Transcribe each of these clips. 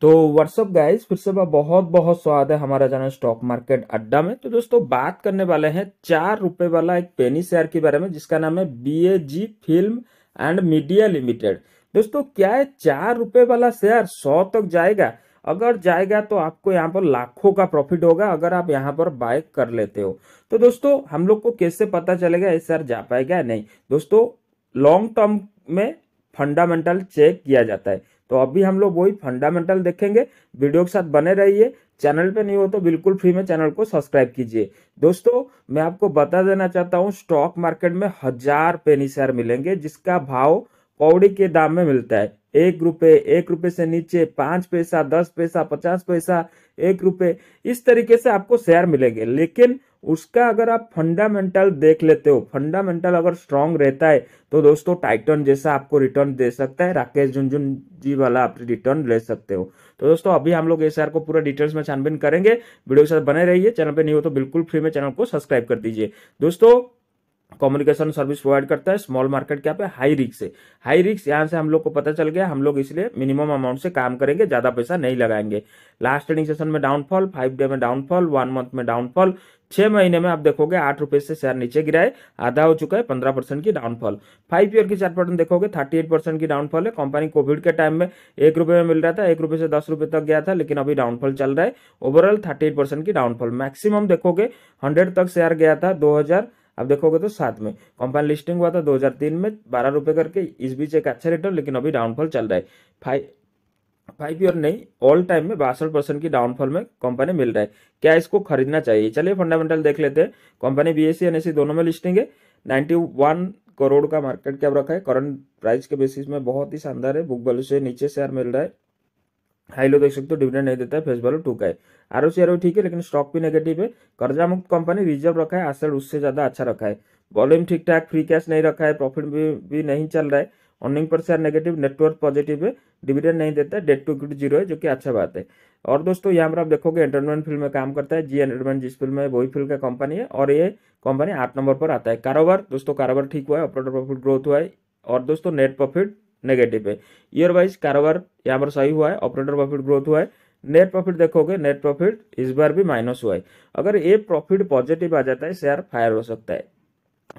तो WhatsApp guys फिर से बहुत बहुत स्वागत है हमारा चैनल स्टॉक मार्केट अड्डा में तो दोस्तों बात करने वाले हैं चार रुपए वाला एक पेनी शेयर के बारे में जिसका नाम है BAG film and media limited दोस्तों क्या है चार रुपए वाला शेयर सौ तक जाएगा अगर जाएगा तो आपको यहाँ पर लाखों का प्रॉफिट होगा अगर आप यहाँ पर बाय कर लेते हो तो दोस्तों हम लोग को कैसे पता चलेगा ये शेयर जा पाएगा नहीं दोस्तों लॉन्ग टर्म में फंडामेंटल चेक किया जाता है तो अभी हम लोग वही फंडामेंटल देखेंगे वीडियो के साथ बने रहिए चैनल पे नहीं हो तो बिल्कुल फ्री में चैनल को सब्सक्राइब कीजिए दोस्तों मैं आपको बता देना चाहता हूँ स्टॉक मार्केट में हजार पेनी शेयर मिलेंगे जिसका भाव पौड़ी के दाम में मिलता है एक रुपये एक रुपये से नीचे पाँच पैसा दस पैसा पचास पैसा एक रुपये इस तरीके से आपको शेयर मिलेंगे लेकिन उसका अगर आप फंडामेंटल देख लेते हो फंडामेंटल अगर स्ट्रांग रहता है तो दोस्तों टाइटन जैसा आपको रिटर्न दे सकता है राकेश झुंझुन जी वाला आप रिटर्न ले सकते हो तो दोस्तों अभी हम लोग एसआर को पूरा डिटेल्स में छानबीन करेंगे वीडियो के साथ बने रहिए चैनल पर नहीं हो तो बिल्कुल फ्री में चैनल को सब्सक्राइब कर दीजिए दोस्तों कम्युनिकेशन सर्विस प्रोवाइड करता है स्मॉल मार्केट कैप है हाई रिक्स है हाई रिक्स यहाँ से हम लोग को पता चल गया हम लोग इसलिए मिनिमम अमाउंट से काम करेंगे ज़्यादा पैसा नहीं लगाएंगे लास्ट ट्रेडिंग सेशन में डाउनफॉल फाइव डे में डाउनफॉल वन मंथ में डाउनफॉल छः महीने में आप देखोगे आठ रुपये से शेयर नीचे गिराए आधा हो चुका है पंद्रह परसेंट की डाउनफॉल फाइव ईयर की चार परसेंट देखोगे थर्टी एट परसेंट की डाउनफॉल है कंपनी कोविड के टाइम में एक रुपये में मिल रहा था एक रुपये से दस रुपये तक गया था लेकिन अभी डाउनफॉल चल रहा है ओवरऑल थर्टी एट परसेंट की डाउनफॉल मैक्सिमम देखोगे हंड्रेड तक शेयर गया था दो हज़ार अब देखोगे तो सात में कंपनी लिस्टिंग हुआ था 2003 में बारह रुपये करके इस बीच एक अच्छा रिटर्न लेकिन अभी डाउनफॉल चल रहा है फाइव फाइव ईयर नहीं ऑल टाइम में बासठ परसेंट की डाउनफॉल में कंपनी मिल रहा है क्या इसको खरीदना चाहिए चलिए फंडामेंटल देख लेते हैं कंपनी बी एस सी दोनों में लिस्टिंग है नाइन्टी वन करोड़ का मार्केट कैप रखा है करंट प्राइस के बेसिस में बहुत ही शानदार है बुक वैल्यू से नीचे शेयर मिल रहा है हाई लो देख सकते हो डिविडेंड नहीं देता है फेस वैल्यू टू का है आर ओ ठीक है लेकिन स्टॉक भी नेगेटिव है कर्जा मुक्त कंपनी रिजर्व रखा है असल उससे ज़्यादा अच्छा रखा है वॉल्यूम ठीक ठाक फ्री कैश नहीं रखा है प्रॉफिट भी, भी नहीं चल रहा है अर्निंग पर शेयर नेगेटिव नेटवर्क पॉजिटिव है डिविडेंड नहीं देता है डेट टू इक्विटी जीरो है जो कि अच्छा बात है और दोस्तों यहाँ पर आप देखोगे एंटरटेनमेंट फिल्म में काम करता है जी एंटरटेनमेंट जिस फिल्म में वही फिल्म का कंपनी है और ये कंपनी आठ नंबर पर आता है कारोबार दोस्तों कारोबार ठीक हुआ है ऑपरेटर प्रॉफिट ग्रोथ हुआ है और दोस्तों नेट प्रॉफिट नेगेटिव है ईयर वाइज कारोबार यहाँ पर सही हुआ है ऑपरेटर प्रॉफिट ग्रोथ हुआ है नेट प्रॉफिट देखोगे नेट प्रॉफिट इस बार भी माइनस हुआ है अगर ये प्रॉफिट पॉजिटिव आ जाता है शेयर फायर हो सकता है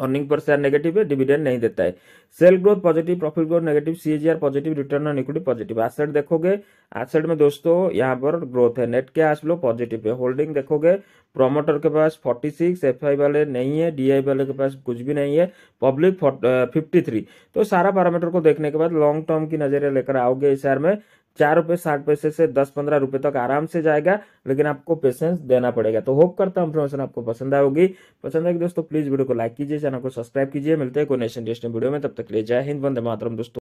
अर्निंग पर शेयर नेगेटिव है डिविडेंड नहीं देता है sale growth positive profit growth negative CAGR positive return on equity positive asset देखोगे एसेट में दोस्तों यहाँ पर ग्रोथ है नेट के आज पॉजिटिव है होल्डिंग देखोगे प्रोमोटर के पास 46 सिक्स वाले नहीं है डी वाले के पास कुछ भी नहीं है पब्लिक फिफ्टी तो सारा पैरामीटर को देखने के बाद लॉन्ग टर्म की नज़रें लेकर आओगे इस शेयर में चार रुपये साठ पैसे से दस पंद्रह रुपये तक आराम से जाएगा लेकिन आपको पेशेंस देना पड़ेगा तो होप करता हूँ इन्फॉर्मेशन आपको पसंद आएगी पसंद आएगी दोस्तों प्लीज़ वीडियो को लाइक कीजिए चैनल को सब्सक्राइब कीजिए मिलते हैं कोई नेशन डेस्टिंग वीडियो में तब तक ले जय हिंद वंदे मातरम दोस्तों